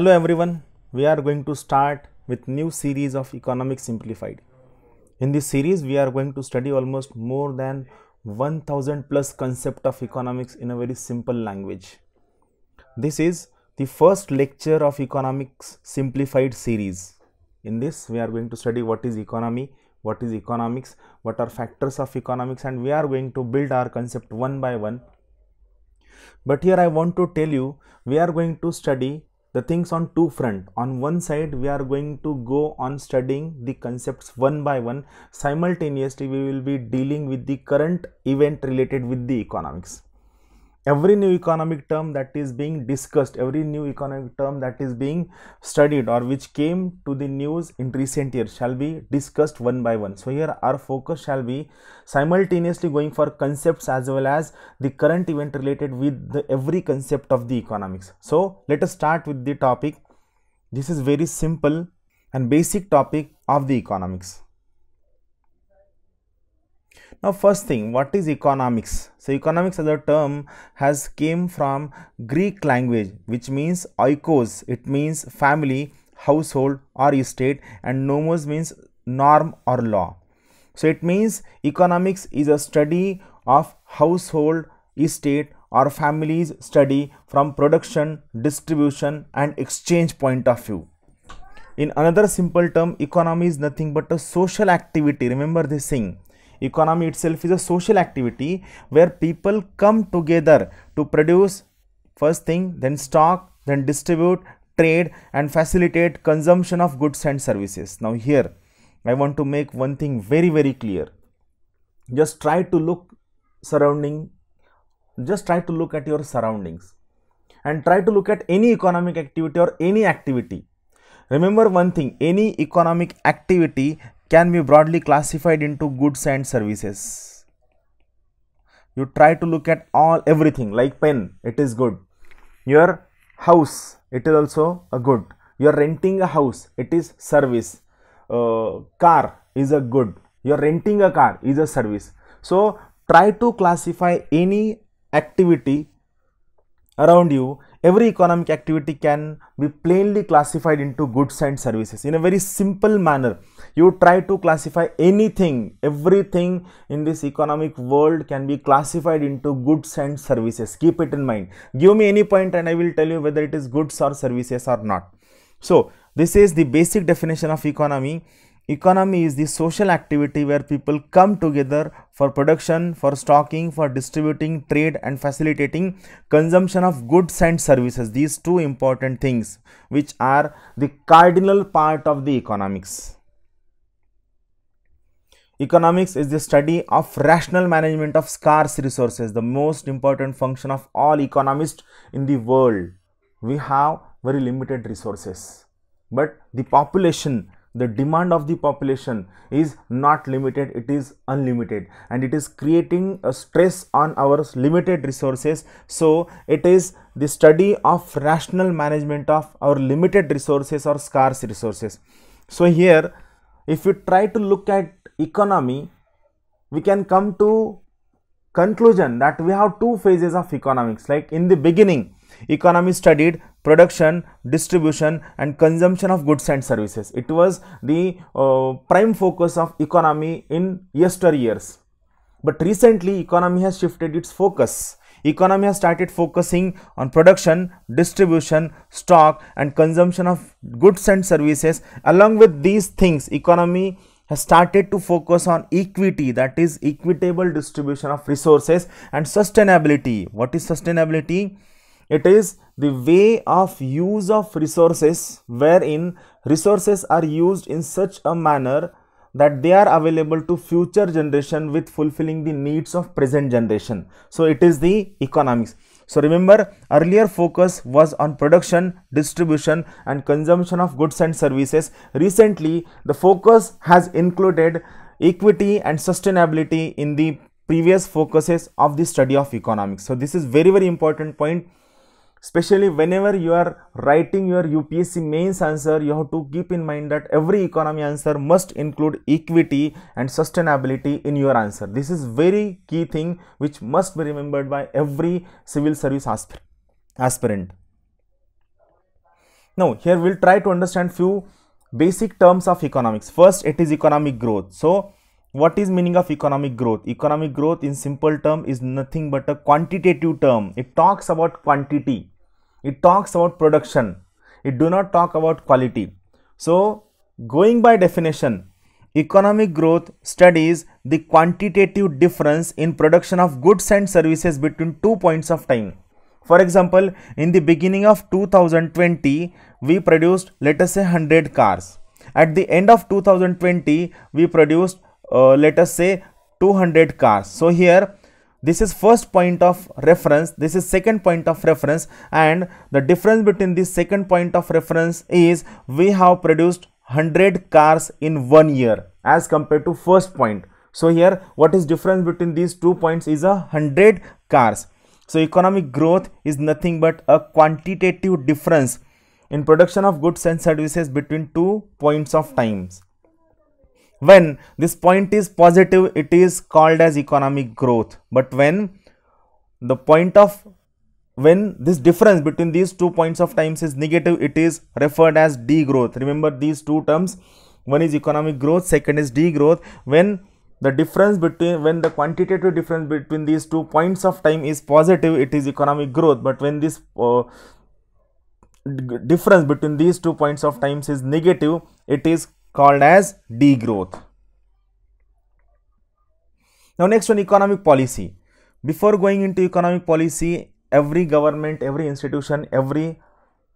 Hello everyone, we are going to start with new series of Economics Simplified. In this series, we are going to study almost more than 1000 plus concept of economics in a very simple language. This is the first lecture of Economics Simplified series. In this, we are going to study what is economy, what is economics, what are factors of economics and we are going to build our concept one by one. But here I want to tell you, we are going to study the things on two front on one side we are going to go on studying the concepts one by one simultaneously we will be dealing with the current event related with the economics every new economic term that is being discussed, every new economic term that is being studied or which came to the news in recent years shall be discussed one by one. So, here our focus shall be simultaneously going for concepts as well as the current event related with the every concept of the economics. So, let us start with the topic. This is very simple and basic topic of the economics. Now first thing what is economics? So economics as a term has came from Greek language which means oikos it means family household or estate and nomos means norm or law. So it means economics is a study of household estate or families study from production, distribution and exchange point of view. In another simple term, economy is nothing but a social activity. Remember this thing economy itself is a social activity where people come together to produce first thing then stock then distribute trade and facilitate consumption of goods and services now here i want to make one thing very very clear just try to look surrounding just try to look at your surroundings and try to look at any economic activity or any activity remember one thing any economic activity can be broadly classified into goods and services. You try to look at all everything like pen, it is good. Your house, it is also a good. You are renting a house, it is service. Uh, car is a good. You are renting a car is a service. So try to classify any activity around you, every economic activity can be plainly classified into goods and services in a very simple manner you try to classify anything everything in this economic world can be classified into goods and services keep it in mind give me any point and i will tell you whether it is goods or services or not so this is the basic definition of economy Economy is the social activity where people come together for production, for stocking, for distributing, trade and facilitating consumption of goods and services. These two important things which are the cardinal part of the economics. Economics is the study of rational management of scarce resources, the most important function of all economists in the world. We have very limited resources, but the population the demand of the population is not limited it is unlimited and it is creating a stress on our limited resources so it is the study of rational management of our limited resources or scarce resources so here if we try to look at economy we can come to conclusion that we have two phases of economics like in the beginning Economy studied production, distribution and consumption of goods and services. It was the uh, prime focus of economy in yesteryears. But recently economy has shifted its focus. Economy has started focusing on production, distribution, stock and consumption of goods and services. Along with these things, economy has started to focus on equity that is equitable distribution of resources and sustainability. What is sustainability? It is the way of use of resources wherein resources are used in such a manner that they are available to future generation with fulfilling the needs of present generation. So, it is the economics. So, remember earlier focus was on production, distribution and consumption of goods and services. Recently, the focus has included equity and sustainability in the previous focuses of the study of economics. So, this is very very important point especially whenever you are writing your UPSC mains answer you have to keep in mind that every economy answer must include equity and sustainability in your answer this is very key thing which must be remembered by every civil service aspir aspirant now here we'll try to understand few basic terms of economics first it is economic growth so what is meaning of economic growth economic growth in simple term is nothing but a quantitative term it talks about quantity it talks about production it do not talk about quality so going by definition economic growth studies the quantitative difference in production of goods and services between two points of time for example in the beginning of 2020 we produced let us say 100 cars at the end of 2020 we produced uh, let us say 200 cars so here this is first point of reference this is second point of reference and the difference between this second point of reference is we have produced 100 cars in one year as compared to first point so here what is difference between these two points is a 100 cars so economic growth is nothing but a quantitative difference in production of goods and services between two points of times when this point is positive it is called as economic growth but when the point of when this difference between these two points of times is negative it is referred as degrowth remember these two terms one is economic growth second is degrowth when the difference between when the quantitative difference between these two points of time is positive it is economic growth but when this uh, difference between these two points of times is negative it is called as degrowth. Now next one economic policy. Before going into economic policy, every government, every institution, every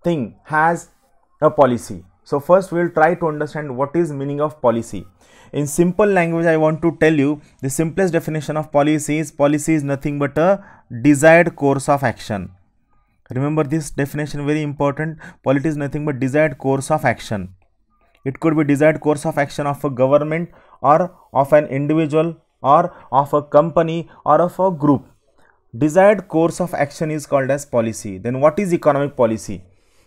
thing has a policy. So first we will try to understand what is meaning of policy. In simple language, I want to tell you the simplest definition of policy is policy is nothing but a desired course of action. Remember this definition very important. Policy is nothing but desired course of action. It could be desired course of action of a government or of an individual or of a company or of a group. Desired course of action is called as policy. Then what is economic policy?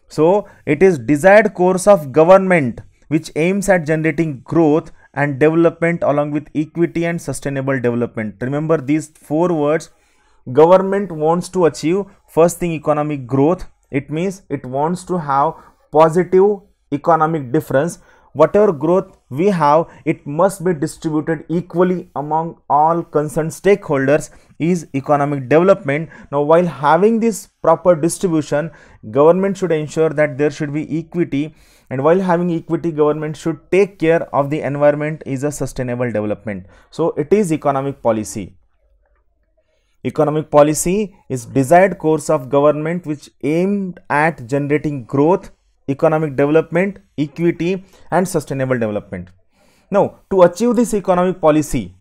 So, it is desired course of government which aims at generating growth and development along with equity and sustainable development. Remember these four words. Government wants to achieve first thing economic growth. It means it wants to have positive economic difference whatever growth we have it must be distributed equally among all concerned stakeholders is economic development now while having this proper distribution government should ensure that there should be equity and while having equity government should take care of the environment is a sustainable development so it is economic policy economic policy is desired course of government which aimed at generating growth economic development, equity and sustainable development. Now, to achieve this economic policy,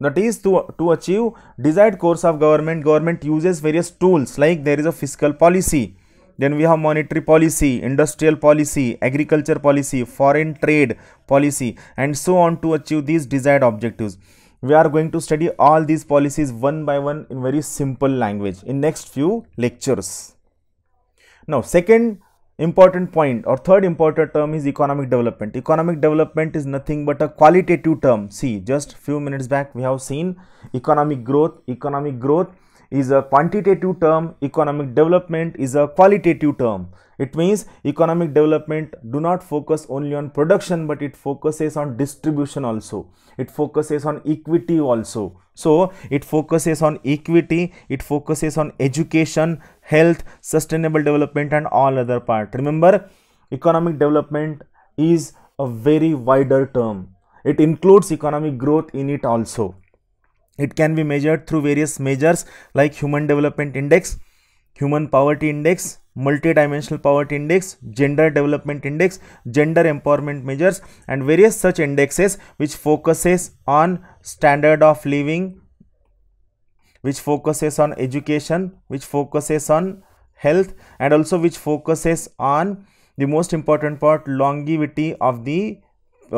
that is to, to achieve desired course of government, government uses various tools like there is a fiscal policy, then we have monetary policy, industrial policy, agriculture policy, foreign trade policy and so on to achieve these desired objectives. We are going to study all these policies one by one in very simple language in next few lectures. Now, second important point or third important term is economic development. Economic development is nothing but a qualitative term. See, just few minutes back we have seen economic growth. Economic growth is a quantitative term, economic development is a qualitative term. It means economic development do not focus only on production but it focuses on distribution also. It focuses on equity also. So, it focuses on equity, it focuses on education, health, sustainable development and all other part. Remember, economic development is a very wider term. It includes economic growth in it also. It can be measured through various measures like human development index, human poverty index, multi-dimensional poverty index, gender development index, gender empowerment measures and various such indexes which focuses on standard of living, which focuses on education, which focuses on health and also which focuses on the most important part longevity of the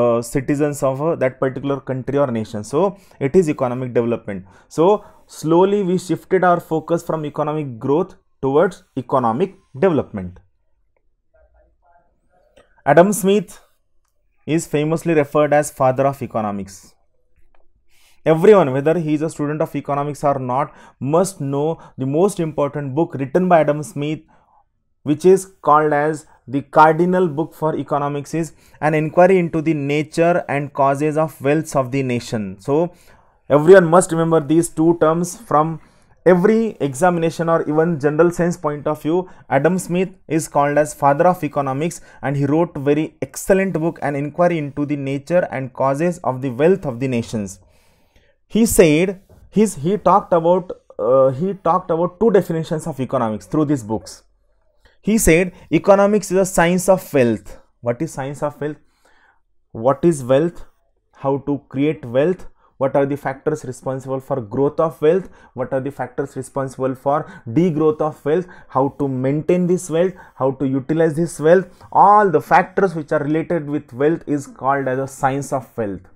uh, citizens of uh, that particular country or nation. So, it is economic development. So, slowly we shifted our focus from economic growth towards economic development. Adam Smith is famously referred as father of economics. Everyone, whether he is a student of economics or not, must know the most important book written by Adam Smith, which is called as the cardinal book for economics is an inquiry into the nature and causes of wealth of the nation so everyone must remember these two terms from every examination or even general sense point of view adam smith is called as father of economics and he wrote very excellent book an inquiry into the nature and causes of the wealth of the nations he said his he talked about uh, he talked about two definitions of economics through these books he said economics is a science of wealth. What is science of wealth? What is wealth? How to create wealth? What are the factors responsible for growth of wealth? What are the factors responsible for degrowth of wealth? How to maintain this wealth? How to utilize this wealth? All the factors which are related with wealth is called as a science of wealth.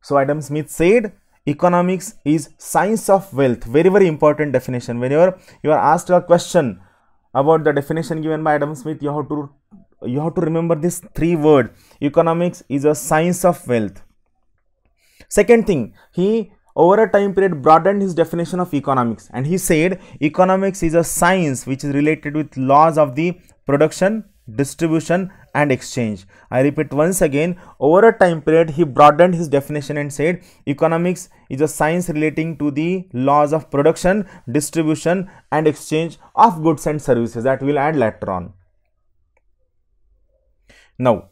So Adam Smith said economics is science of wealth very very important definition whenever you are asked a question about the definition given by Adam Smith, you have to you have to remember this three word. Economics is a science of wealth. Second thing, he over a time period broadened his definition of economics and he said economics is a science which is related with laws of the production distribution and exchange. I repeat once again, over a time period, he broadened his definition and said economics is a science relating to the laws of production, distribution and exchange of goods and services that we will add later on. Now,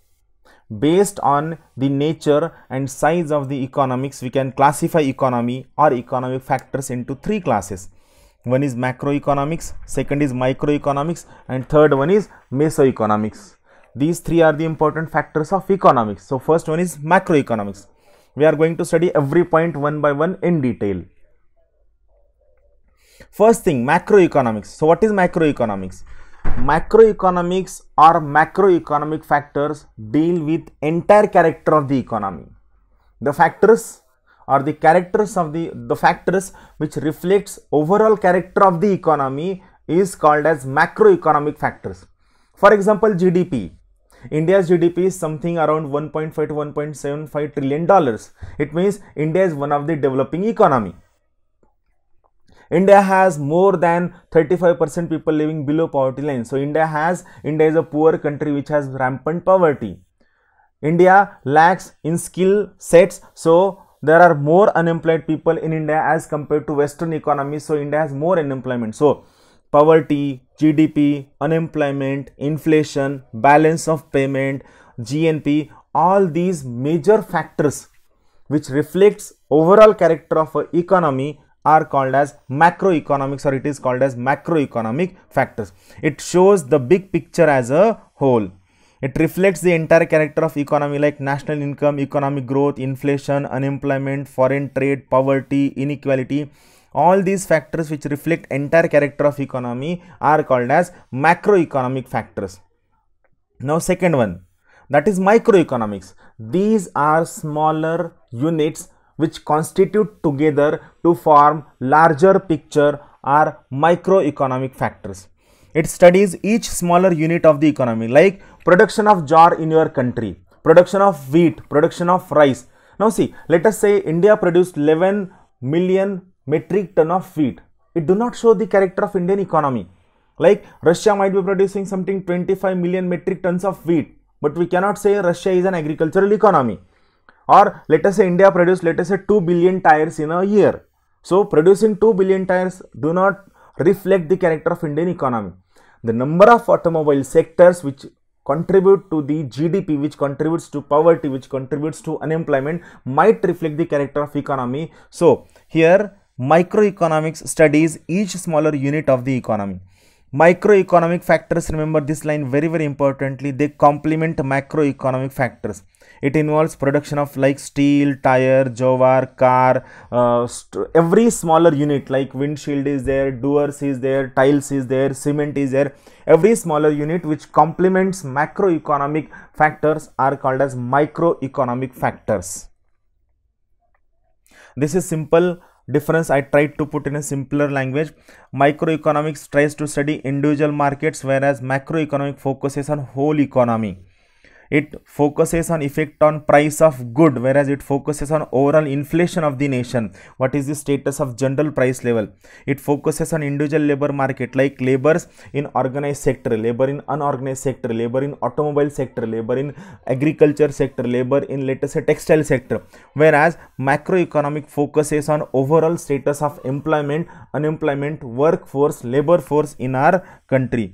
based on the nature and size of the economics, we can classify economy or economic factors into three classes one is macroeconomics second is microeconomics and third one is mesoeconomics these three are the important factors of economics so first one is macroeconomics we are going to study every point one by one in detail first thing macroeconomics so what is macroeconomics macroeconomics or macroeconomic factors deal with entire character of the economy the factors or the characters of the, the factors which reflects overall character of the economy is called as macroeconomic factors. For example, GDP. India's GDP is something around 1.5 to 1.75 trillion dollars. It means India is one of the developing economy. India has more than 35% people living below poverty line. So India has India is a poor country which has rampant poverty. India lacks in skill sets. So there are more unemployed people in India as compared to Western economies. So India has more unemployment. So poverty, GDP, unemployment, inflation, balance of payment, GNP, all these major factors which reflects overall character of an economy are called as macroeconomics or it is called as macroeconomic factors. It shows the big picture as a whole. It reflects the entire character of economy like national income, economic growth, inflation, unemployment, foreign trade, poverty, inequality. All these factors which reflect entire character of economy are called as macroeconomic factors. Now second one that is microeconomics. These are smaller units which constitute together to form larger picture are microeconomic factors. It studies each smaller unit of the economy like production of jar in your country, production of wheat, production of rice. Now see, let us say India produced 11 million metric ton of wheat. It do not show the character of Indian economy. Like Russia might be producing something 25 million metric tons of wheat, but we cannot say Russia is an agricultural economy. Or let us say India produced let us say 2 billion tires in a year. So producing 2 billion tires do not reflect the character of Indian economy. The number of automobile sectors which contribute to the GDP, which contributes to poverty, which contributes to unemployment might reflect the character of economy. So, here microeconomics studies each smaller unit of the economy. Microeconomic factors, remember this line very, very importantly, they complement macroeconomic factors. It involves production of like steel, tire, jowar, car, uh, every smaller unit like windshield is there, doors is there, tiles is there, cement is there. Every smaller unit which complements macroeconomic factors are called as microeconomic factors. This is simple difference i tried to put in a simpler language microeconomics tries to study individual markets whereas macroeconomic focuses on whole economy it focuses on effect on price of good whereas it focuses on overall inflation of the nation what is the status of general price level it focuses on individual labor market like labors in organized sector labor in unorganized sector labor in automobile sector labor in agriculture sector labor in let us say textile sector whereas macroeconomic focuses on overall status of employment unemployment workforce labor force in our country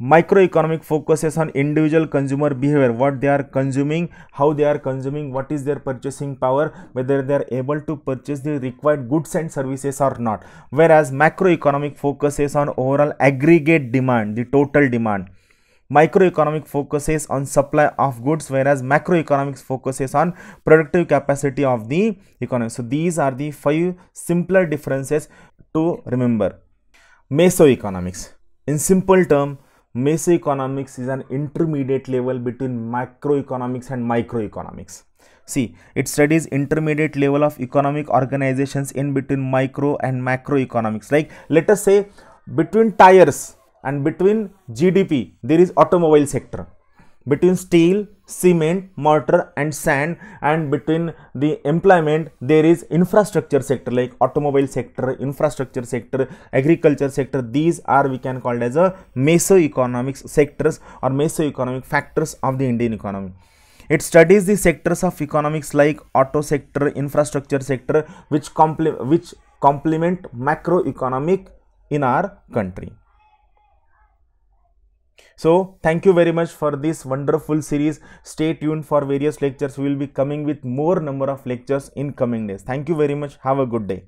microeconomic focuses on individual consumer behavior what they are consuming how they are consuming what is their purchasing power whether they are able to purchase the required goods and services or not whereas macroeconomic focuses on overall aggregate demand the total demand microeconomic focuses on supply of goods whereas macroeconomics focuses on productive capacity of the economy so these are the five simpler differences to remember mesoeconomics in simple term Meso-economics is an intermediate level between macroeconomics and microeconomics. See, it studies intermediate level of economic organizations in between micro and macroeconomics. Like let us say between tires and between GDP, there is automobile sector between steel cement mortar and sand and between the employment there is infrastructure sector like automobile sector infrastructure sector agriculture sector these are we can called as a mesoeconomic sectors or mesoeconomic factors of the indian economy it studies the sectors of economics like auto sector infrastructure sector which complement which complement macroeconomic in our country so thank you very much for this wonderful series. Stay tuned for various lectures. We will be coming with more number of lectures in coming days. Thank you very much. Have a good day.